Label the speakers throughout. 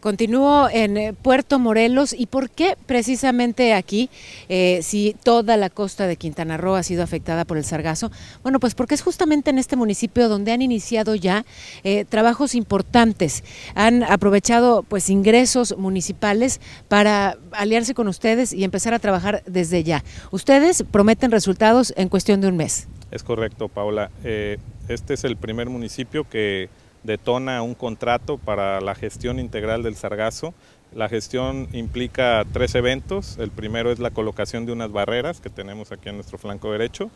Speaker 1: Continúo en eh, Puerto Morelos y por qué precisamente aquí, eh, si toda la costa de Quintana Roo ha sido afectada por el sargazo, bueno, pues porque es justamente en este municipio donde han iniciado ya eh, trabajos importantes, han aprovechado pues ingresos municipales para aliarse con ustedes y empezar a trabajar desde ya. Ustedes prometen resultados en cuestión de un mes.
Speaker 2: Es correcto, Paula. este es el primer municipio que detona un contrato para la gestión integral del sargazo. La gestión implica tres eventos. El primero es la colocación de unas barreras que tenemos aquí en nuestro flanco derecho,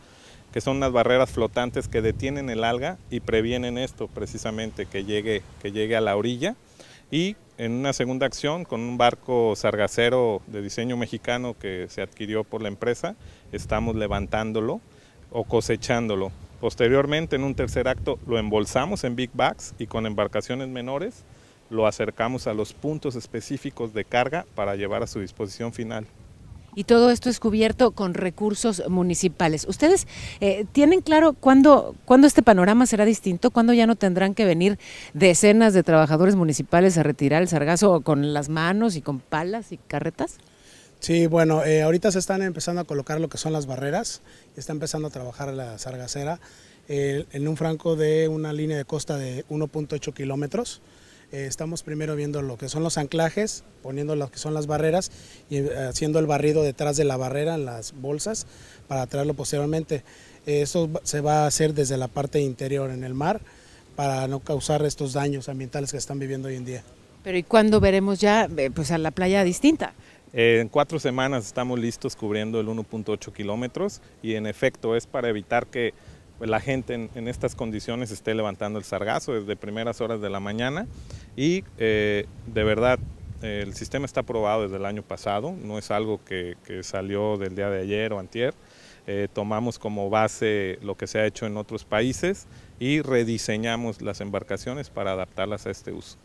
Speaker 2: que son unas barreras flotantes que detienen el alga y previenen esto precisamente, que llegue, que llegue a la orilla. Y en una segunda acción, con un barco sargacero de diseño mexicano que se adquirió por la empresa, estamos levantándolo o cosechándolo. Posteriormente, en un tercer acto, lo embolsamos en big bags y con embarcaciones menores lo acercamos a los puntos específicos de carga para llevar a su disposición final.
Speaker 1: Y todo esto es cubierto con recursos municipales. ¿Ustedes eh, tienen claro cuándo, cuándo este panorama será distinto? ¿Cuándo ya no tendrán que venir decenas de trabajadores municipales a retirar el sargazo con las manos y con palas y carretas?
Speaker 3: Sí, bueno, eh, ahorita se están empezando a colocar lo que son las barreras, está empezando a trabajar la sargacera en un franco de una línea de costa de 1.8 kilómetros. Eh, estamos primero viendo lo que son los anclajes, poniendo lo que son las barreras y eh, haciendo el barrido detrás de la barrera en las bolsas para traerlo posteriormente. eso se va a hacer desde la parte interior en el mar para no causar estos daños ambientales que están viviendo hoy en día.
Speaker 1: Pero ¿y cuándo veremos ya pues, a la playa distinta?
Speaker 2: en cuatro semanas estamos listos cubriendo el 1.8 kilómetros y en efecto es para evitar que la gente en, estas condiciones esté levantando el sargazo desde primeras horas de la mañana y eh, de verdad el sistema está aprobado desde el año pasado, no es algo que, salió del día de ayer o antier. Eh, tomamos como base lo que se ha hecho en otros países y rediseñamos las embarcaciones para adaptarlas a este uso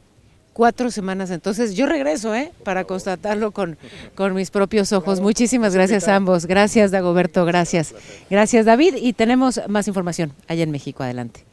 Speaker 1: cuatro semanas. Entonces yo regreso, ¿eh? Para constatarlo con, con mis propios ojos. Muchísimas gracias a ambos. Gracias, Dagoberto. Gracias. Gracias, David. Y tenemos más información allá en México. Adelante.